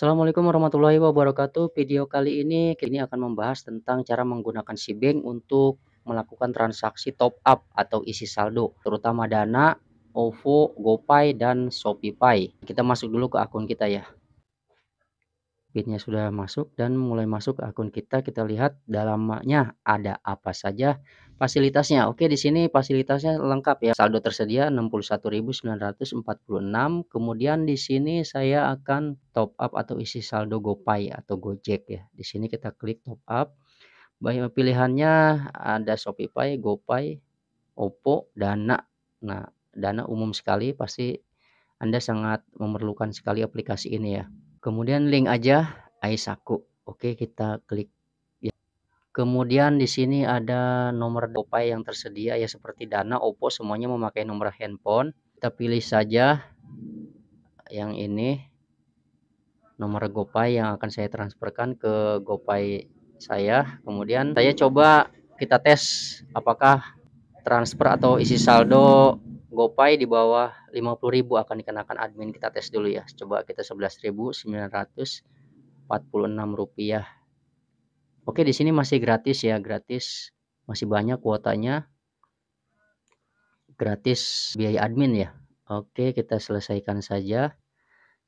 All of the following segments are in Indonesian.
Assalamualaikum warahmatullahi wabarakatuh. Video kali ini kini akan membahas tentang cara menggunakan si bank untuk melakukan transaksi top up atau isi saldo, terutama Dana, OVO, GoPay dan ShopeePay. Kita masuk dulu ke akun kita ya bitnya sudah masuk dan mulai masuk ke akun kita kita lihat dalamnya ada apa saja fasilitasnya oke di sini fasilitasnya lengkap ya saldo tersedia 61.946 kemudian di sini saya akan top up atau isi saldo GoPay atau Gojek ya di sini kita klik top up banyak pilihannya ada shopify GoPay Oppo Dana nah Dana umum sekali pasti Anda sangat memerlukan sekali aplikasi ini ya Kemudian link aja Aisaku. Oke, kita klik ya. Kemudian di sini ada nomor GoPay yang tersedia ya seperti Dana, Oppo semuanya memakai nomor handphone. Kita pilih saja yang ini nomor GoPay yang akan saya transferkan ke GoPay saya. Kemudian saya coba kita tes apakah transfer atau isi saldo GoPay di bawah 50.000 akan dikenakan admin. Kita tes dulu ya. Coba kita 11.946 rupiah. Oke, di sini masih gratis ya, gratis. Masih banyak kuotanya. Gratis biaya admin ya. Oke, kita selesaikan saja.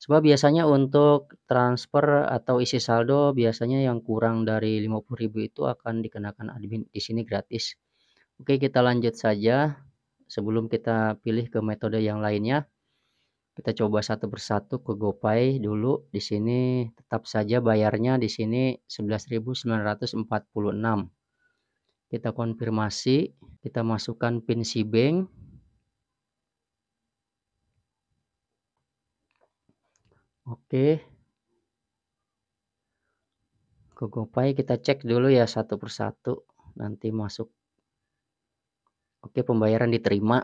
Sebab biasanya untuk transfer atau isi saldo biasanya yang kurang dari 50.000 itu akan dikenakan admin. Di sini gratis. Oke, kita lanjut saja sebelum kita pilih ke metode yang lainnya kita coba satu persatu ke GoPay dulu di sini tetap saja bayarnya di sini 11.946 kita konfirmasi kita masukkan pin si bank oke ke GoPay kita cek dulu ya satu persatu nanti masuk Oke, pembayaran diterima.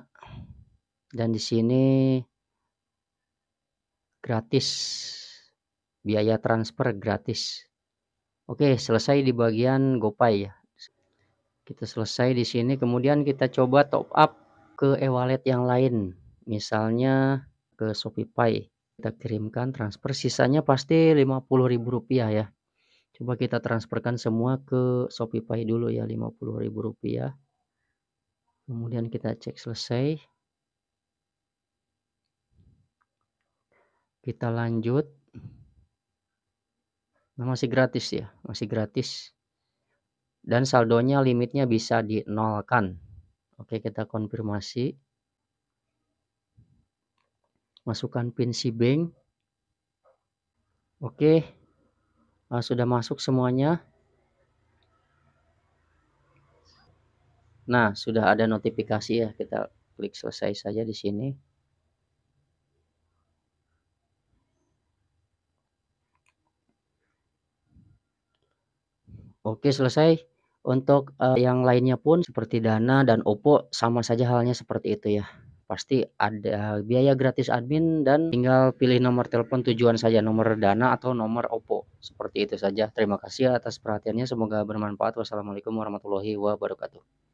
Dan di sini gratis. Biaya transfer gratis. Oke, selesai di bagian GoPay ya. Kita selesai di sini, kemudian kita coba top up ke e-wallet yang lain. Misalnya ke Shopeepay. Kita kirimkan transfer sisanya pasti Rp50.000 ya. Coba kita transferkan semua ke Shopeepay dulu ya Rp50.000 kemudian kita cek selesai kita lanjut nah, masih gratis ya masih gratis dan saldonya limitnya bisa di nolkan. oke kita konfirmasi masukkan pin si bank oke nah, sudah masuk semuanya Nah, sudah ada notifikasi ya. Kita klik selesai saja di sini. Oke, selesai. Untuk uh, yang lainnya pun seperti Dana dan Oppo sama saja halnya seperti itu ya. Pasti ada biaya gratis admin dan tinggal pilih nomor telepon tujuan saja, nomor Dana atau nomor Oppo. Seperti itu saja. Terima kasih atas perhatiannya. Semoga bermanfaat. Wassalamualaikum warahmatullahi wabarakatuh.